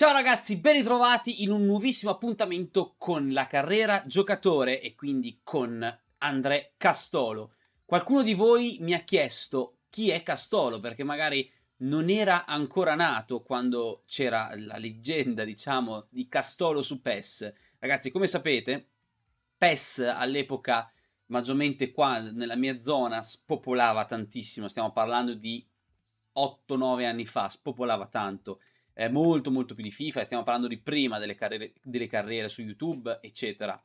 Ciao ragazzi, ben ritrovati in un nuovissimo appuntamento con la carriera giocatore e quindi con André Castolo. Qualcuno di voi mi ha chiesto chi è Castolo perché magari non era ancora nato quando c'era la leggenda, diciamo, di Castolo su PES. Ragazzi, come sapete, PES all'epoca, maggiormente qua nella mia zona, spopolava tantissimo. Stiamo parlando di 8-9 anni fa, spopolava tanto eh, molto molto più di FIFA, stiamo parlando di prima delle, carriere, delle carriere su YouTube, eccetera.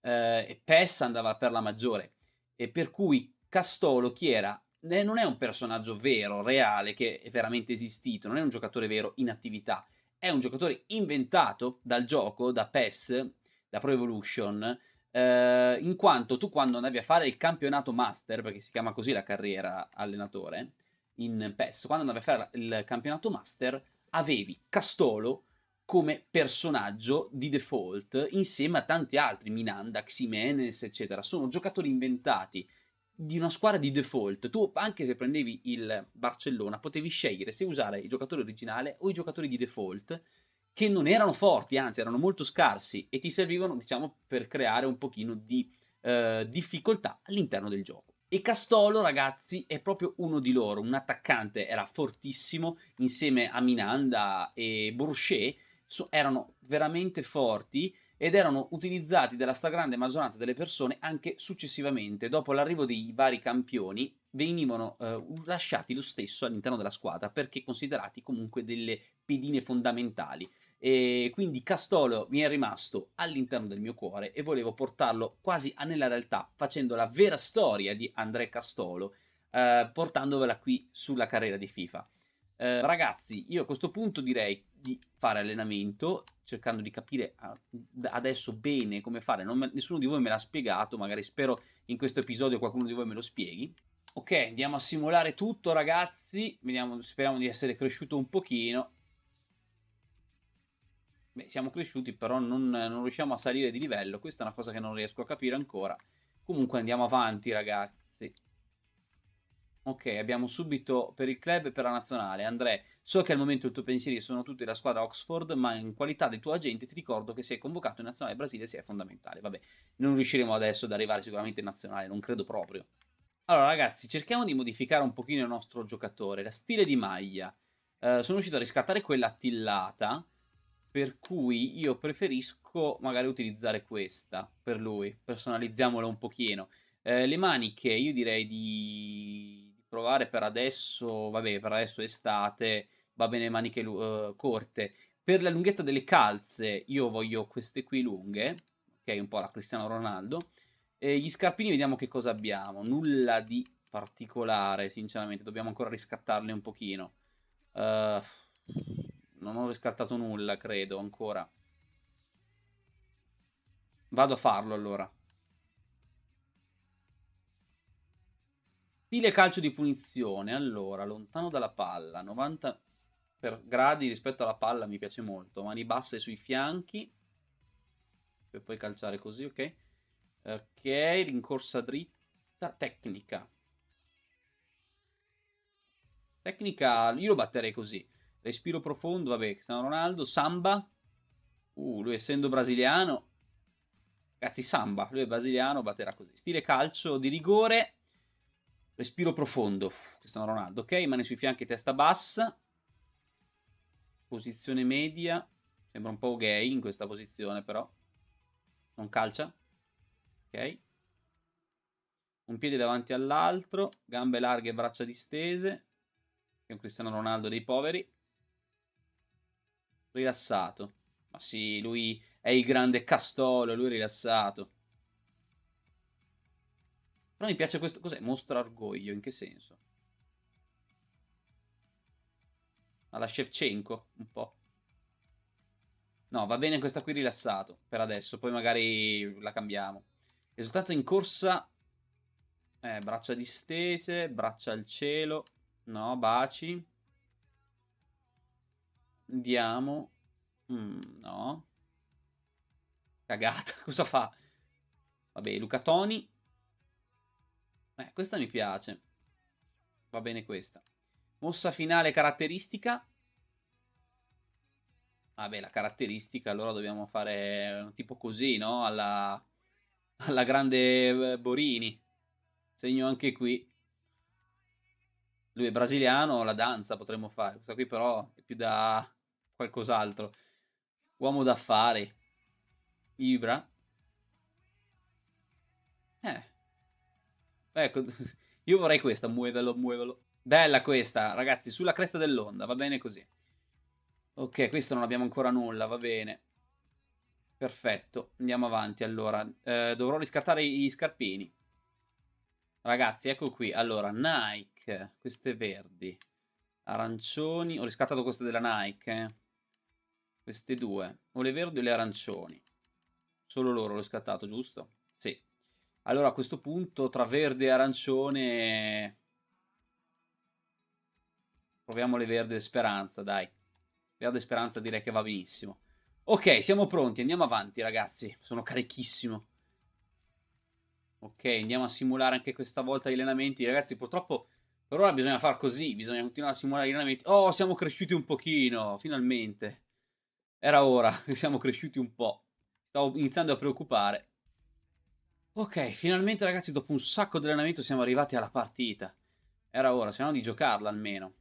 Eh, e PES andava per la maggiore, e per cui Castolo, chi era? Eh, non è un personaggio vero, reale, che è veramente esistito, non è un giocatore vero in attività, è un giocatore inventato dal gioco, da PES, da Pro Evolution, Uh, in quanto tu quando andavi a fare il campionato master, perché si chiama così la carriera allenatore in PES, quando andavi a fare il campionato master avevi Castolo come personaggio di default insieme a tanti altri, Minanda, Ximenes, eccetera. Sono giocatori inventati di una squadra di default. Tu, anche se prendevi il Barcellona, potevi scegliere se usare il giocatore originale o i giocatori di default che non erano forti, anzi erano molto scarsi e ti servivano, diciamo, per creare un pochino di eh, difficoltà all'interno del gioco. E Castolo, ragazzi, è proprio uno di loro, un attaccante, era fortissimo, insieme a Minanda e Bruchet, so, erano veramente forti ed erano utilizzati dalla stragrande maggioranza delle persone anche successivamente, dopo l'arrivo dei vari campioni, venivano eh, lasciati lo stesso all'interno della squadra perché considerati comunque delle pedine fondamentali. E quindi Castolo mi è rimasto all'interno del mio cuore e volevo portarlo quasi a nella realtà, facendo la vera storia di André Castolo, eh, portandovela qui sulla carriera di FIFA. Eh, ragazzi, io a questo punto direi di fare allenamento, cercando di capire ah, adesso bene come fare. Me, nessuno di voi me l'ha spiegato, magari spero in questo episodio qualcuno di voi me lo spieghi. Ok, andiamo a simulare tutto, ragazzi. Vediamo, speriamo di essere cresciuto un pochino. Beh, siamo cresciuti, però non, non, riusciamo a salire di livello. Questa è una cosa che non riesco a capire ancora. Comunque andiamo avanti, ragazzi. Ok, abbiamo subito per il club e per la nazionale. André, so che al momento i tuoi pensieri sono tutti della squadra Oxford, ma in qualità di tuo agente ti ricordo che sei convocato in nazionale Brasile se è fondamentale. Vabbè, non riusciremo adesso ad arrivare sicuramente in nazionale, non credo proprio. Allora ragazzi, cerchiamo di modificare un pochino il nostro giocatore, la stile di maglia. Eh, sono riuscito a riscattare quella attillata, per cui io preferisco magari utilizzare questa per lui, personalizziamola un pochino. Eh, le maniche io direi di... provare per adesso, vabbè per adesso è estate, va bene maniche uh, corte. Per la lunghezza delle calze io voglio queste qui lunghe, ok un po' la Cristiano Ronaldo. E gli scarpini vediamo che cosa abbiamo, nulla di particolare sinceramente, dobbiamo ancora riscattarle un pochino. Uh... Non ho riscattato nulla, credo, ancora. Vado a farlo allora. Stile calcio di punizione, allora, lontano dalla palla, 90 gradi rispetto alla palla mi piace molto, mani basse sui fianchi, per poi calciare così, ok? Ok, rincorsa dritta, tecnica. Tecnica, io lo batterei così. Respiro profondo, vabbè, Cristiano Ronaldo, Samba. Uh, lui essendo brasiliano. Ragazzi, Samba, lui è brasiliano, batterà così. Stile calcio di rigore. Respiro profondo, Uff, Cristiano Ronaldo, ok? Mani sui fianchi, testa bassa. Posizione media. Sembra un po' gay in questa posizione, però. Non calcia. Ok. Un piede davanti all'altro, gambe larghe e braccia distese. è un Cristiano Ronaldo dei poveri rilassato. Ma sì, lui è il grande castolo, lui è rilassato. Però mi piace questo, cos'è? Mostra orgoglio, in che senso? Alla Shevchenko, un po'. No, va bene questa qui rilassato, per adesso, poi magari la cambiamo. Risultato in corsa, eh, braccia distese, braccia al cielo, no, baci. Andiamo. Mm, no. Cagata, cosa fa? Vabbè, Luca Toni. Eh, questa mi piace. Va bene questa. Mossa finale caratteristica. Vabbè, la caratteristica, allora dobbiamo fare tipo così, no? Alla, alla grande eh, Borini. Segno anche qui. Lui è brasiliano, la danza potremmo fare. Questa qui però è più da qualcos'altro. Uomo d'affari. Ibra. Eh. Ecco, io vorrei questa, muovelo, muovelo. Bella questa, ragazzi, sulla cresta dell'onda, va bene così. Ok, questo non abbiamo ancora nulla, va bene. Perfetto, andiamo avanti allora. Eh, dovrò riscattare gli scarpini. Ragazzi, ecco qui. Allora, Nike, queste verdi, arancioni. Ho riscattato queste della Nike. Eh. Queste due, o le verdi o le arancioni. Solo loro l'ho scattato, giusto? Sì. Allora a questo punto tra verde e arancione... Proviamo le verde speranza, dai. Verde speranza direi che va benissimo. Ok, siamo pronti, andiamo avanti ragazzi. Sono carichissimo. Ok, andiamo a simulare anche questa volta gli allenamenti. Ragazzi, purtroppo per ora bisogna far così, bisogna continuare a simulare gli allenamenti. Oh, siamo cresciuti un pochino, finalmente. Era ora, siamo cresciuti un po'. Stavo iniziando a preoccupare. Ok, finalmente ragazzi, dopo un sacco di allenamento siamo arrivati alla partita. Era ora, speriamo di giocarla almeno.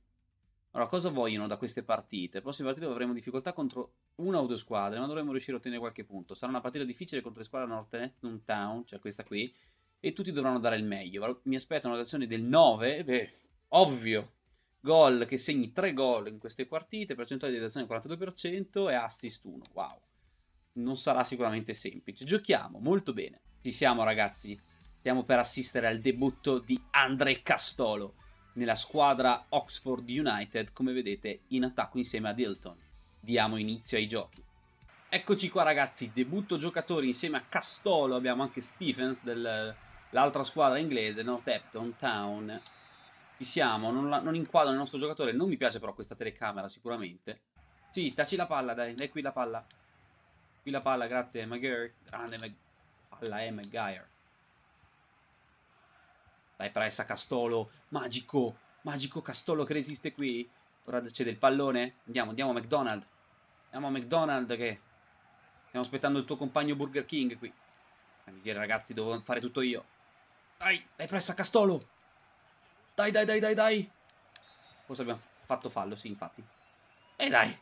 Allora, cosa vogliono da queste partite? Le Prossime partite avremo difficoltà contro una o due squadre, ma dovremo riuscire a ottenere qualche punto. Sarà una partita difficile contro le squadre Northampton Town, cioè questa qui, e tutti dovranno dare il meglio. Mi aspetto una rotazione del 9, beh, ovvio, gol che segni 3 gol in queste partite, percentuale di realizzazione 42% e assist 1. Wow, non sarà sicuramente semplice. Giochiamo molto bene. Ci siamo ragazzi, stiamo per assistere al debutto di Andre Castolo nella squadra Oxford United, come vedete in attacco insieme a Dilton. Diamo inizio ai giochi. Eccoci qua ragazzi, debutto giocatori insieme a Castolo, abbiamo anche Stephens dell'altra squadra inglese, Northampton Town, ci siamo, non, la, non inquadro il nostro giocatore. Non mi piace però questa telecamera sicuramente. Sì, taci la palla, dai. Dai qui la palla. Qui la palla, grazie McGuire. Grande Mag... Palla è Maguire. Dai, pressa Castolo. Magico. Magico Castolo che resiste qui. Ora c'è del pallone. Andiamo, andiamo a McDonald's. Andiamo a McDonald's che... Stiamo aspettando il tuo compagno Burger King qui. La miseria, ragazzi, devo fare tutto io. Dai, dai, pressa Castolo. Dai, dai, dai, dai, dai. Forse abbiamo fatto fallo, sì, infatti. E eh. dai.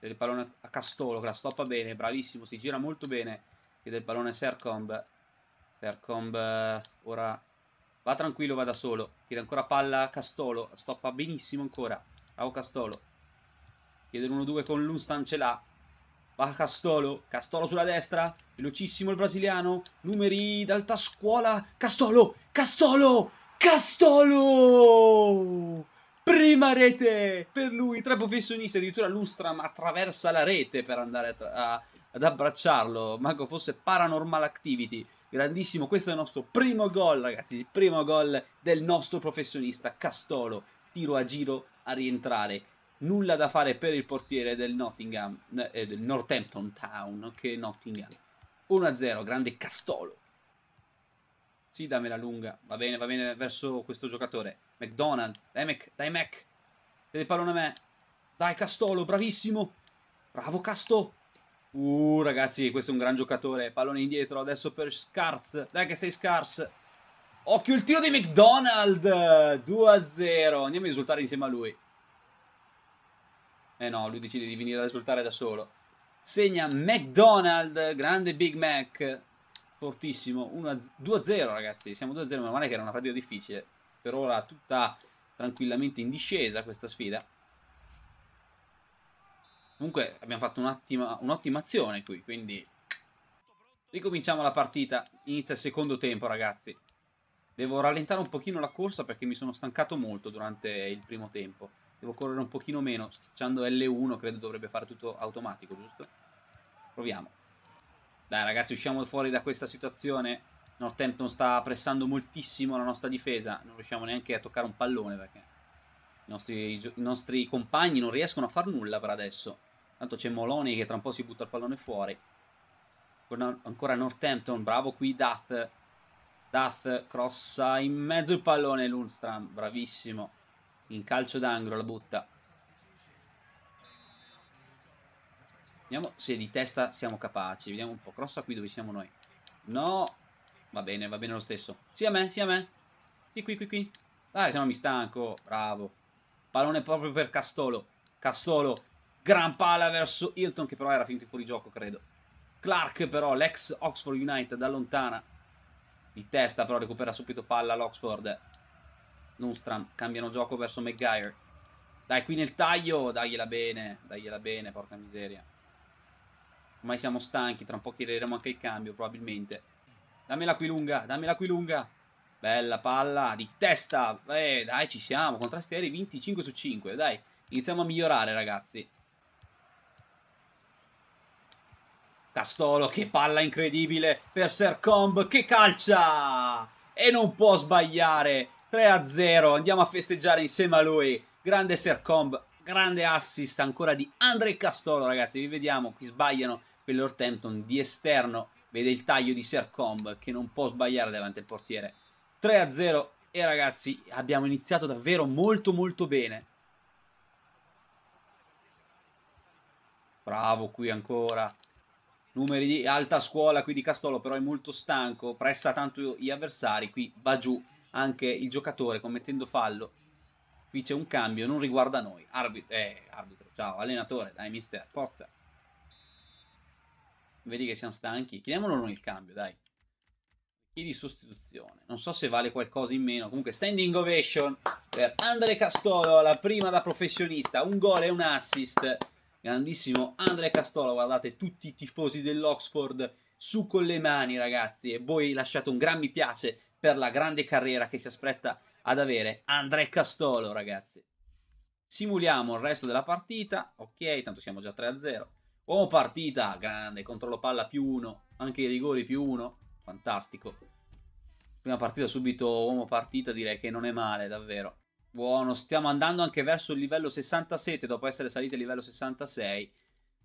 Del pallone a Castolo, che la stoppa bene, bravissimo, si gira molto bene. E del pallone a Sercomb. Sercomb eh, ora va tranquillo, va da solo. Chiede ancora palla a Castolo, stoppa benissimo ancora. Bravo Castolo. Chiede l'1-2 con Lustan, ce l'ha. Va Castolo, Castolo sulla destra, velocissimo il brasiliano, numeri d'alta scuola, Castolo, Castolo, Castolo! Prima rete per lui, tre professionisti, addirittura Lustra ma attraversa la rete per andare a, a, ad abbracciarlo, manco fosse Paranormal Activity. Grandissimo, questo è il nostro primo gol ragazzi, il primo gol del nostro professionista Castolo, tiro a giro a rientrare. Nulla da fare per il portiere del Nottingham, eh, del Northampton Town, che okay? Nottingham. 1-0, grande Castolo. Sì, dammela lunga. Va bene, va bene verso questo giocatore. McDonald. Dai, Mac. Dai, Mac. Vede il pallone a me. Dai, Castolo, bravissimo. Bravo, Casto. Uh, ragazzi, questo è un gran giocatore. Pallone indietro adesso per Scarz. Dai che sei Scarz. Occhio il tiro di McDonald. 2-0. Andiamo a risultare insieme a lui. Eh no, lui decide di venire a risultare da solo. Segna McDonald, grande Big Mac fortissimo. 2-0 ragazzi, siamo 2-0, ma male che era una partita difficile. Per ora tutta tranquillamente in discesa questa sfida. Comunque abbiamo fatto un'ottima un azione qui, quindi ricominciamo la partita. Inizia il secondo tempo ragazzi. Devo rallentare un pochino la corsa perché mi sono stancato molto durante il primo tempo. Devo correre un pochino meno, schiacciando L1 credo dovrebbe fare tutto automatico, giusto? Proviamo. Dai ragazzi usciamo fuori da questa situazione. Northampton sta pressando moltissimo la nostra difesa. Non riusciamo neanche a toccare un pallone perché i nostri, i nostri compagni non riescono a far nulla per adesso. Tanto c'è Moloni che tra un po' si butta il pallone fuori. Ancora Northampton, bravo qui Duff. Duff crossa in mezzo il pallone Lundstram, bravissimo. In calcio d'angolo la butta. Vediamo se di testa siamo capaci. Vediamo un po'. Crossa qui dove siamo noi. No. Va bene, va bene lo stesso. Sì a me, sì a me. Sì, qui, qui, qui. Dai, se no mi stanco. Bravo. Pallone proprio per Castolo. Castolo. Gran palla verso Hilton, che però era finito fuori gioco, credo. Clark però, l'ex Oxford United, da lontana. Di testa però recupera subito palla l'Oxford. Nunstram, cambiano gioco verso McGuire. Dai, qui nel taglio. Dagliela bene, dagliela bene, porca miseria. Ormai siamo stanchi, tra un po' chiederemo anche il cambio probabilmente. Dammela qui lunga, dammela qui lunga. Bella palla, di testa. Eh, dai, ci siamo. Contrasti aerei 25 su 5. Dai, iniziamo a migliorare, ragazzi. Castolo, che palla incredibile per Sercomb, che calcia! E non può sbagliare. 3-0, andiamo a festeggiare insieme a lui. Grande Sercomb, grande assist ancora di Andre Castolo, ragazzi, vi vediamo, qui sbagliano per l'Orthampton di esterno, vede il taglio di Sercomb che non può sbagliare davanti al portiere. 3-0 e ragazzi abbiamo iniziato davvero molto molto bene. Bravo qui ancora. Numeri di alta scuola qui di Castolo, però è molto stanco, pressa tanto gli avversari, qui va giù anche il giocatore commettendo fallo qui c'è un cambio, non riguarda noi. Arbit- eh, arbitro, ciao, allenatore, dai mister, forza. Vedi che siamo stanchi. Chiediamolo noi il cambio, dai. Chiedi sostituzione. Non so se vale qualcosa in meno. Comunque, standing ovation per Andre Castolo, la prima da professionista. Un gol e un assist. Grandissimo Andre Castolo, guardate tutti i tifosi dell'Oxford su con le mani ragazzi e voi lasciate un gran mi piace per la grande carriera che si aspetta ad avere Andrea Castolo, ragazzi. Simuliamo il resto della partita, ok, tanto siamo già 3-0. Oh, partita, grande, controllo palla più 1, anche i rigori più 1, fantastico. Prima partita subito uomo partita, direi che non è male, davvero. Buono, stiamo andando anche verso il livello 67, dopo essere saliti al livello 66.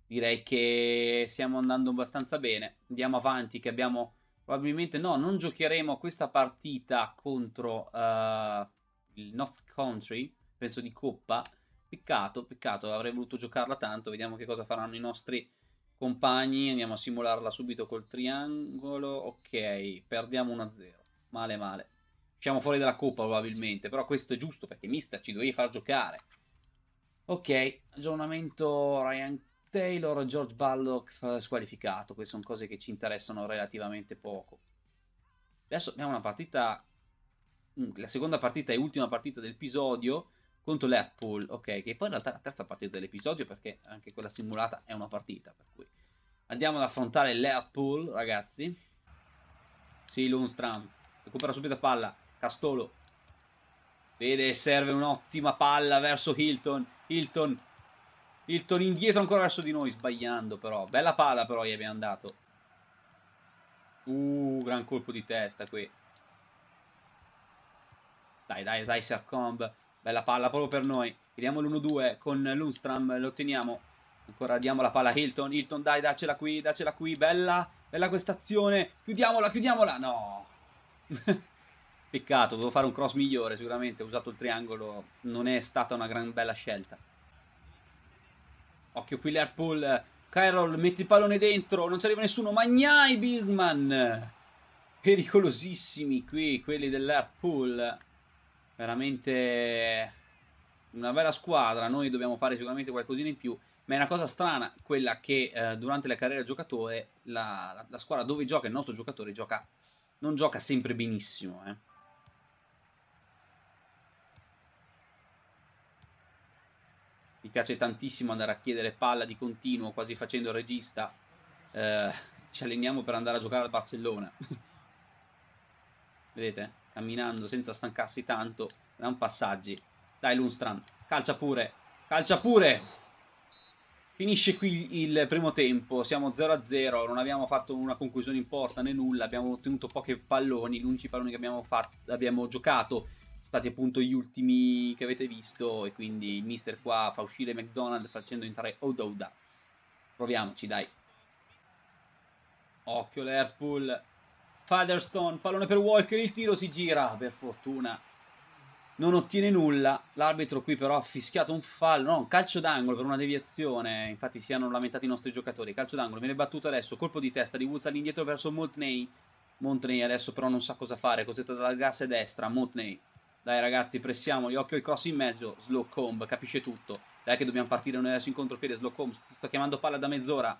Direi che stiamo andando abbastanza bene. Andiamo avanti, che abbiamo probabilmente no, non giocheremo questa partita contro uh, il North Country, penso di Coppa. Peccato, peccato, avrei voluto giocarla tanto, vediamo che cosa faranno i nostri compagni, andiamo a simularla subito col triangolo, ok, perdiamo 1-0, male male. siamo fuori dalla coppa probabilmente, però questo è giusto perché mister ci dovevi far giocare. Ok, aggiornamento Ryan Taylor o George Ballock squalificato, queste sono cose che ci interessano relativamente poco. Adesso abbiamo una partita, la seconda partita e ultima partita dell'episodio contro Leatpool, ok, che poi in realtà è la terza partita dell'episodio perché anche quella simulata è una partita, per cui andiamo ad affrontare Leatpool, ragazzi. Sì, Lundstrom recupera subito la palla, Castolo, vede serve un'ottima palla verso Hilton, Hilton Hilton indietro ancora verso di noi, sbagliando però. Bella palla però gli abbiamo dato. Uh, gran colpo di testa qui. Dai, dai, dai, Sercomb. Bella palla proprio per noi. Vediamo l'1-2 con Lundstram, lo otteniamo. Ancora diamo la palla a Hilton. Hilton, dai, dacela qui, dacela qui. Bella, bella questa azione. Chiudiamola, chiudiamola. No. Peccato, dovevo fare un cross migliore sicuramente. Ho usato il triangolo. Non è stata una gran bella scelta. Occhio qui l'Hartpool. Carol, mette il pallone dentro. Non ci arriva nessuno. Magnai, Birman. Pericolosissimi qui quelli dell'Hartpool. Veramente una bella squadra. Noi dobbiamo fare sicuramente qualcosina in più. Ma è una cosa strana quella che eh, durante la carriera giocatore, la, la, la, squadra dove gioca il nostro giocatore gioca, non gioca sempre benissimo. Eh. mi piace tantissimo andare a chiedere palla di continuo, quasi facendo il regista, eh, ci alleniamo per andare a giocare al Barcellona. Vedete? Camminando senza stancarsi tanto, da un passaggi. Dai Lundstrand, calcia pure, calcia pure! Finisce qui il primo tempo, siamo 0-0, non abbiamo fatto una conclusione in porta né nulla, abbiamo ottenuto pochi palloni, L'unico pallone che abbiamo, fatto, abbiamo giocato stati appunto gli ultimi che avete visto e quindi il mister qua fa uscire McDonald facendo entrare Ododa. Proviamoci, dai. Occhio l'Earthpool. Fatherstone, pallone per Walker, il tiro si gira, per fortuna. Non ottiene nulla, l'arbitro qui però ha fischiato un fallo, no, un calcio d'angolo per una deviazione, infatti si hanno lamentati i nostri giocatori. Calcio d'angolo, viene battuto adesso, colpo di testa di Woods all'indietro verso Montney. Montney adesso però non sa cosa fare, costretto dalla allargarsi a destra, Montney dai ragazzi, pressiamo, pressiamoli, occhio il cross in mezzo, Slow Comb, capisce tutto. Dai che dobbiamo partire noi adesso in contropiede, Slow Comb, sto chiamando palla da mezz'ora.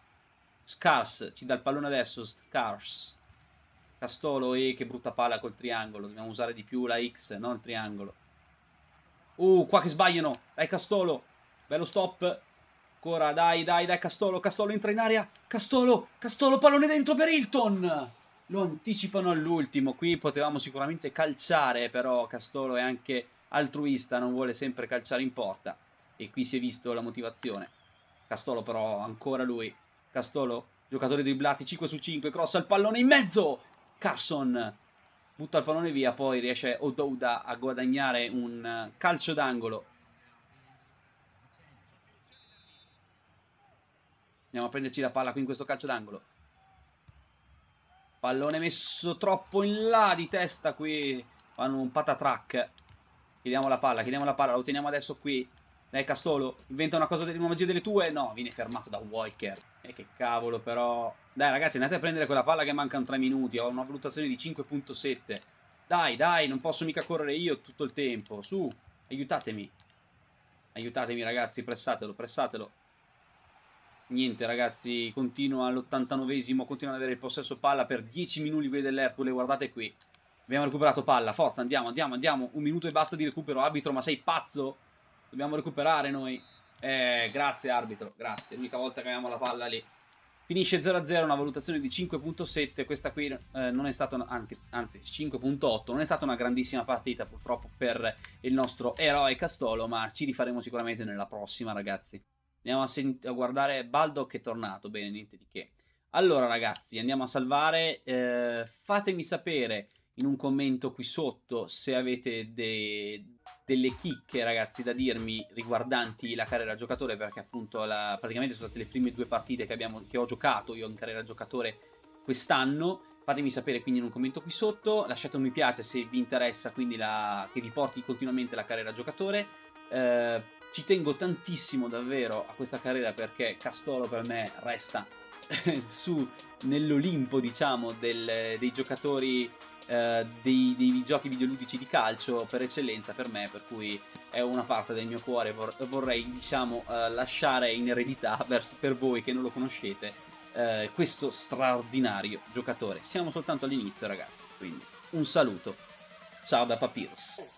Scars, ci dà il pallone adesso, Scars. Castolo, e che brutta palla col triangolo, dobbiamo usare di più la X, non il triangolo. Uh, qua che sbagliano, dai Castolo, bello stop. Ancora, dai, dai, dai, Castolo, Castolo entra in aria, Castolo, Castolo, pallone dentro per Hilton lo anticipano all'ultimo. Qui potevamo sicuramente calciare, però Castolo è anche altruista, non vuole sempre calciare in porta. E qui si è visto la motivazione. Castolo però, ancora lui. Castolo, giocatore dribblati, 5 su 5, cross al pallone in mezzo! Carson butta il pallone via, poi riesce Odouda a guadagnare un calcio d'angolo. Andiamo a prenderci la palla qui in questo calcio d'angolo. Pallone messo troppo in là di testa qui. Fanno un patatrack. Chiediamo la palla, chiediamo la palla, lo teniamo adesso qui. Dai Castolo, inventa una cosa della magia delle tue. No, viene fermato da Walker. E eh, che cavolo però. Dai ragazzi, andate a prendere quella palla che mancano 3 minuti. Ho una valutazione di 5.7. Dai, dai, non posso mica correre io tutto il tempo. Su, aiutatemi. Aiutatemi ragazzi, pressatelo, pressatelo niente ragazzi, continua all'89esimo, continua ad avere il possesso palla per 10 minuti quelli dell'Hercule, guardate qui. Abbiamo recuperato palla, forza, andiamo, andiamo, andiamo. Un minuto e basta di recupero, arbitro, ma sei pazzo? Dobbiamo recuperare noi. Eh, grazie arbitro, grazie. L'unica volta che abbiamo la palla lì. Finisce 0-0, una valutazione di 5.7, questa qui eh, non è stata, anche, anzi 5.8, non è stata una grandissima partita purtroppo per il nostro eroe Castolo, ma ci rifaremo sicuramente nella prossima ragazzi. Andiamo a, sent- a guardare Baldo che è tornato. Bene, niente di che. Allora, ragazzi, andiamo a salvare. Eh, fatemi sapere in un commento qui sotto se avete de- delle chicche, ragazzi, da dirmi riguardanti la carriera giocatore, perché appunto la- praticamente sono state le prime due partite che, abbiamo- che ho giocato io in carriera giocatore quest'anno. Fatemi sapere quindi in un commento qui sotto, lasciate un mi piace se vi interessa quindi la- che riporti continuamente la carriera giocatore. Eh, ci tengo tantissimo davvero a questa carriera perché Castoro per me resta su nell'Olimpo, diciamo, del, dei giocatori eh, dei, dei, giochi videoludici di calcio per eccellenza per me, per cui è una parte del mio cuore, vor, vorrei diciamo eh, lasciare in eredità verso, per voi che non lo conoscete eh, questo straordinario giocatore. Siamo soltanto all'inizio ragazzi, quindi un saluto, ciao da Papyrus.